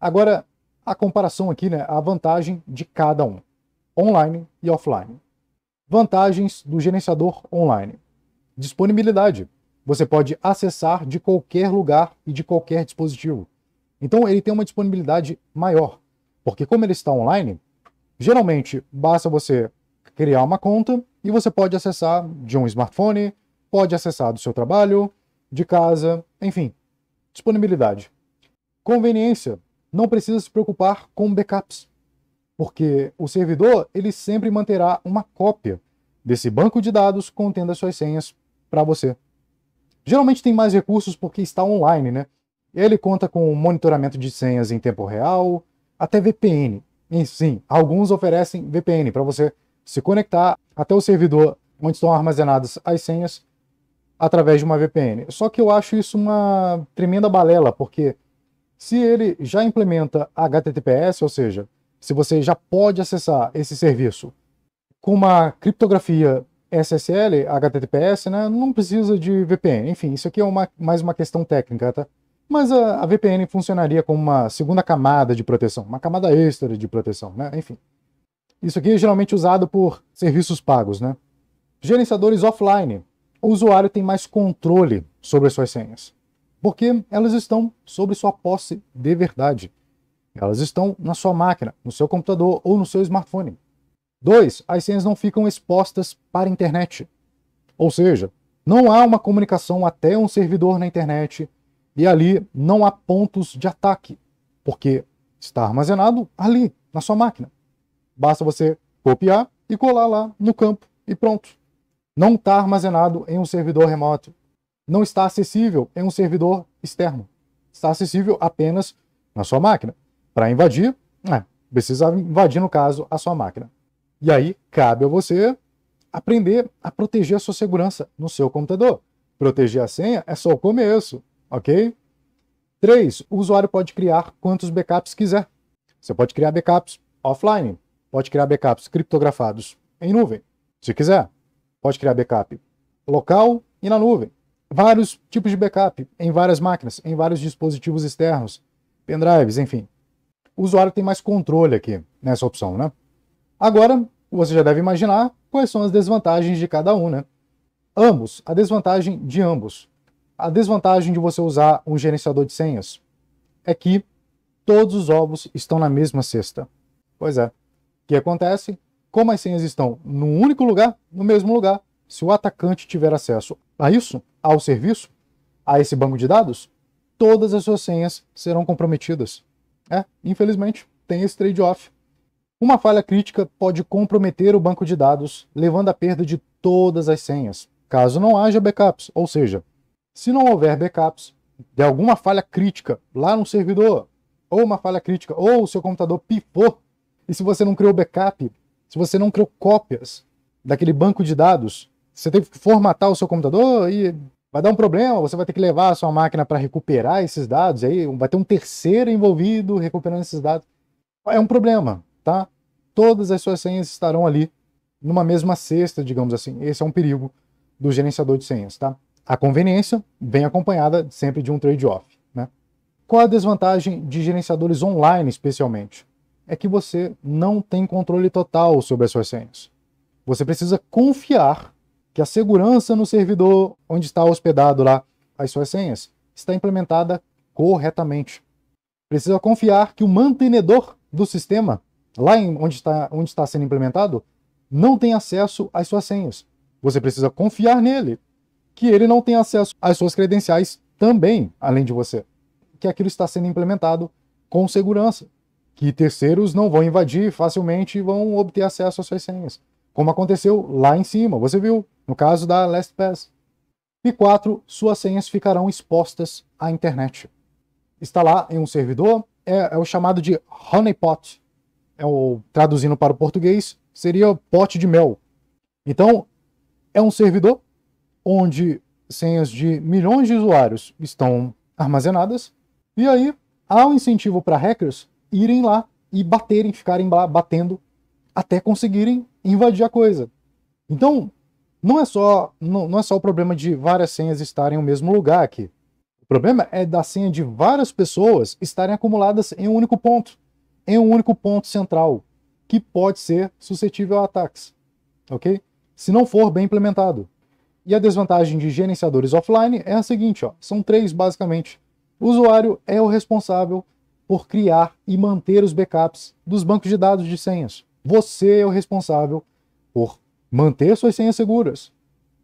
Agora, a comparação aqui, né? A vantagem de cada um, online e offline. Vantagens do gerenciador online: disponibilidade. Você pode acessar de qualquer lugar e de qualquer dispositivo. Então, ele tem uma disponibilidade maior, porque como ele está online, geralmente basta você criar uma conta e você pode acessar de um smartphone, pode acessar do seu trabalho, de casa, enfim, disponibilidade. Conveniência não precisa se preocupar com backups, porque o servidor ele sempre manterá uma cópia desse banco de dados contendo as suas senhas para você. Geralmente tem mais recursos porque está online, né? Ele conta com monitoramento de senhas em tempo real, até VPN. E, sim, alguns oferecem VPN para você se conectar até o servidor onde estão armazenadas as senhas através de uma VPN. Só que eu acho isso uma tremenda balela, porque se ele já implementa HTTPS, ou seja, se você já pode acessar esse serviço com uma criptografia SSL, HTTPS, né, não precisa de VPN. Enfim, isso aqui é uma, mais uma questão técnica, tá? Mas a, a, VPN funcionaria como uma segunda camada de proteção, uma camada extra de proteção, né? Enfim. Isso aqui é geralmente usado por serviços pagos, né? Gerenciadores offline. O usuário tem mais controle sobre as suas senhas porque elas estão sobre sua posse de verdade. Elas estão na sua máquina, no seu computador ou no seu smartphone. 2. As senhas não ficam expostas para a internet. Ou seja, não há uma comunicação até um servidor na internet e ali não há pontos de ataque, porque está armazenado ali, na sua máquina. Basta você copiar e colar lá no campo e pronto. Não está armazenado em um servidor remoto, não está acessível em um servidor externo. Está acessível apenas na sua máquina. Para invadir, é, precisa invadir, no caso, a sua máquina. E aí, cabe a você aprender a proteger a sua segurança no seu computador. Proteger a senha é só o começo, ok? 3. O usuário pode criar quantos backups quiser. Você pode criar backups offline, pode criar backups criptografados em nuvem, se quiser. Pode criar backup local e na nuvem vários tipos de backup em várias máquinas, em vários dispositivos externos, pendrives, enfim. O usuário tem mais controle aqui nessa opção, né? Agora, você já deve imaginar quais são as desvantagens de cada um, né? Ambos, a desvantagem de ambos. A desvantagem de você usar um gerenciador de senhas é que todos os ovos estão na mesma cesta. Pois é. O que acontece? Como as senhas estão num único lugar, no mesmo lugar, se o atacante tiver acesso a isso, ao serviço, a esse banco de dados, todas as suas senhas serão comprometidas. É, infelizmente, tem esse trade-off. Uma falha crítica pode comprometer o banco de dados, levando à perda de todas as senhas, caso não haja backups, ou seja, se não houver backups de alguma falha crítica lá no servidor, ou uma falha crítica, ou o seu computador pifou, e se você não criou backup, se você não criou cópias daquele banco de dados, você teve que formatar o seu computador e Vai dar um problema, você vai ter que levar a sua máquina para recuperar esses dados, aí vai ter um terceiro envolvido recuperando esses dados. É um problema, tá? Todas as suas senhas estarão ali numa mesma cesta, digamos assim. Esse é um perigo do gerenciador de senhas, tá? A conveniência vem acompanhada sempre de um trade-off, né? Qual a desvantagem de gerenciadores online, especialmente? É que você não tem controle total sobre as suas senhas. Você precisa confiar que a segurança no servidor onde está hospedado lá as suas senhas está implementada corretamente. Precisa confiar que o mantenedor do sistema, lá onde está, onde está sendo implementado, não tem acesso às suas senhas. Você precisa confiar nele, que ele não tem acesso às suas credenciais também, além de você. Que aquilo está sendo implementado com segurança, que terceiros não vão invadir facilmente e vão obter acesso às suas senhas como aconteceu lá em cima, você viu, no caso da LastPass. E quatro Suas senhas ficarão expostas à internet. Está lá em um servidor, é, é o chamado de honeypot. É o, traduzindo para o português, seria pote de mel. Então, é um servidor onde senhas de milhões de usuários estão armazenadas, e aí há um incentivo para hackers irem lá e baterem, ficarem lá batendo até conseguirem invadir a coisa. Então, não é só não, não é só o problema de várias senhas estarem no mesmo lugar aqui. O problema é da senha de várias pessoas estarem acumuladas em um único ponto, em um único ponto central, que pode ser suscetível a ataques, ok? Se não for bem implementado. E a desvantagem de gerenciadores offline é a seguinte, ó, são três basicamente. O usuário é o responsável por criar e manter os backups dos bancos de dados de senhas. Você é o responsável por manter suas senhas seguras.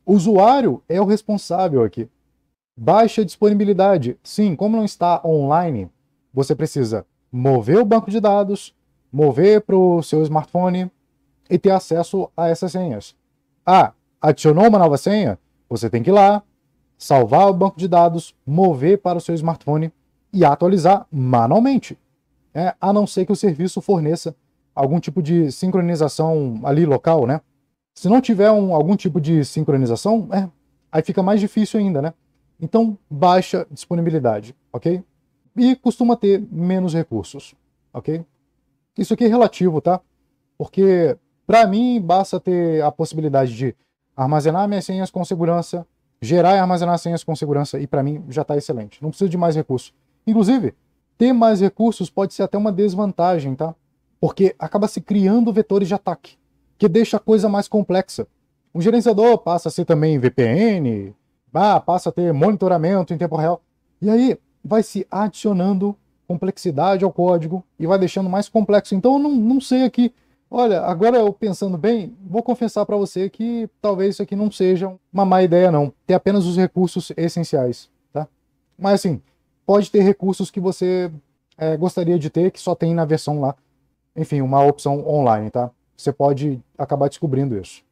O usuário é o responsável aqui. Baixa disponibilidade. Sim, como não está online, você precisa mover o banco de dados, mover para o seu smartphone e ter acesso a essas senhas. Ah, adicionou uma nova senha? Você tem que ir lá, salvar o banco de dados, mover para o seu smartphone e atualizar manualmente. É, a não ser que o serviço forneça algum tipo de sincronização ali local, né? Se não tiver um, algum tipo de sincronização, é, aí fica mais difícil ainda, né? Então, baixa disponibilidade, ok? E costuma ter menos recursos, ok? Isso aqui é relativo, tá? Porque, para mim, basta ter a possibilidade de armazenar minhas senhas com segurança, gerar e armazenar senhas com segurança, e para mim já está excelente. Não precisa de mais recursos. Inclusive, ter mais recursos pode ser até uma desvantagem, tá? porque acaba se criando vetores de ataque, que deixa a coisa mais complexa. Um gerenciador passa a ser também VPN, passa a ter monitoramento em tempo real. E aí vai se adicionando complexidade ao código e vai deixando mais complexo. Então eu não, não sei aqui. Olha, agora eu pensando bem, vou confessar para você que talvez isso aqui não seja uma má ideia, não. Ter apenas os recursos essenciais, tá? Mas assim, pode ter recursos que você é, gostaria de ter que só tem na versão lá enfim, uma opção online, tá? Você pode acabar descobrindo isso.